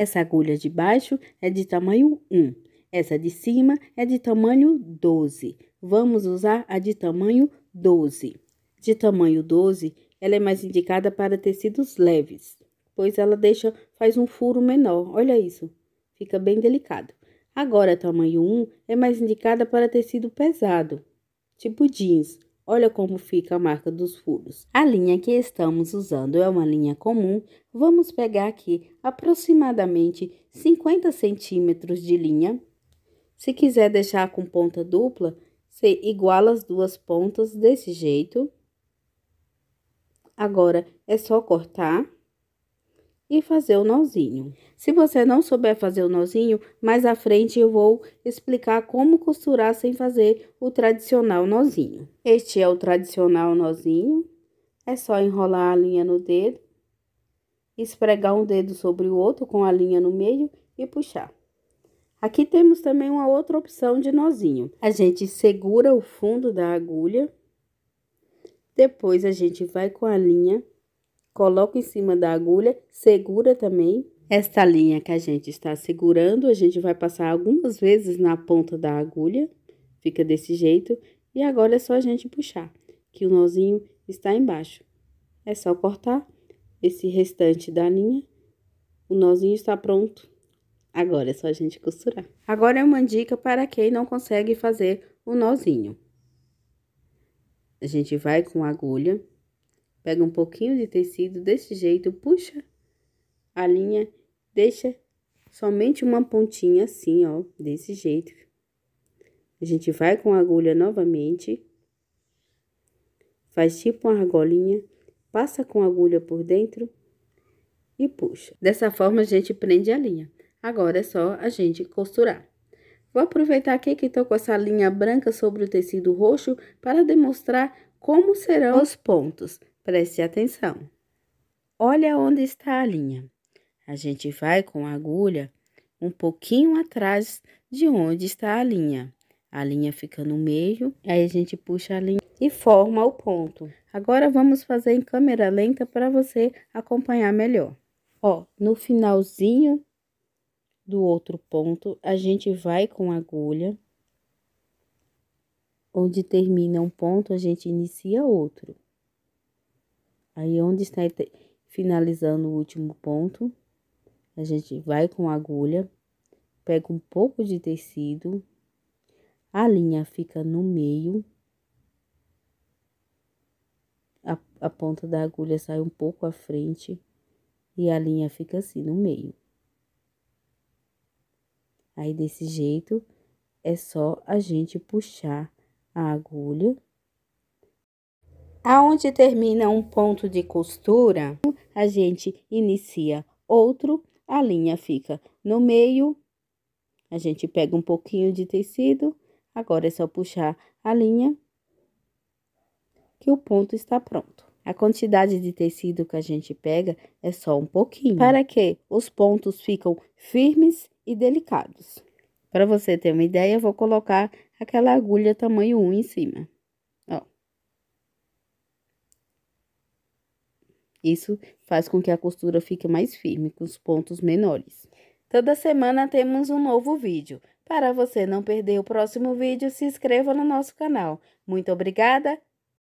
Essa agulha de baixo é de tamanho 1, essa de cima é de tamanho 12. Vamos usar a de tamanho 12. De tamanho 12, ela é mais indicada para tecidos leves, pois ela deixa faz um furo menor. Olha isso, fica bem delicado. Agora, tamanho 1 é mais indicada para tecido pesado, tipo jeans, Olha como fica a marca dos furos. A linha que estamos usando é uma linha comum. Vamos pegar aqui aproximadamente 50 centímetros de linha. Se quiser deixar com ponta dupla, você iguala as duas pontas desse jeito. Agora, é só cortar e fazer o nozinho. Se você não souber fazer o nozinho, mais à frente eu vou explicar como costurar sem fazer o tradicional nozinho. Este é o tradicional nozinho. É só enrolar a linha no dedo, esfregar um dedo sobre o outro com a linha no meio e puxar. Aqui temos também uma outra opção de nozinho. A gente segura o fundo da agulha, depois a gente vai com a linha coloca em cima da agulha, segura também. Esta linha que a gente está segurando, a gente vai passar algumas vezes na ponta da agulha, fica desse jeito. E agora é só a gente puxar, que o nozinho está embaixo. É só cortar esse restante da linha, o nozinho está pronto. Agora é só a gente costurar. Agora é uma dica para quem não consegue fazer o nozinho. A gente vai com a agulha, Pega um pouquinho de tecido desse jeito, puxa a linha, deixa somente uma pontinha assim, ó, desse jeito. A gente vai com a agulha novamente, faz tipo uma argolinha, passa com a agulha por dentro e puxa. Dessa forma, a gente prende a linha. Agora é só a gente costurar. Vou aproveitar aqui que estou com essa linha branca sobre o tecido roxo para demonstrar como serão os pontos. Preste atenção. Olha onde está a linha. A gente vai com a agulha um pouquinho atrás de onde está a linha. A linha fica no meio, aí a gente puxa a linha e forma o ponto. Agora, vamos fazer em câmera lenta para você acompanhar melhor. Ó, no finalzinho do outro ponto, a gente vai com a agulha. Onde termina um ponto, a gente inicia outro. Aí, onde está finalizando o último ponto, a gente vai com a agulha, pega um pouco de tecido, a linha fica no meio, a, a ponta da agulha sai um pouco à frente e a linha fica assim no meio. Aí, desse jeito, é só a gente puxar a agulha Aonde termina um ponto de costura, a gente inicia outro, a linha fica no meio. A gente pega um pouquinho de tecido, agora é só puxar a linha que o ponto está pronto. A quantidade de tecido que a gente pega é só um pouquinho, para que os pontos ficam firmes e delicados. Para você ter uma ideia, eu vou colocar aquela agulha tamanho 1 em cima. Isso faz com que a costura fique mais firme com os pontos menores. Toda semana temos um novo vídeo. Para você não perder o próximo vídeo, se inscreva no nosso canal. Muito obrigada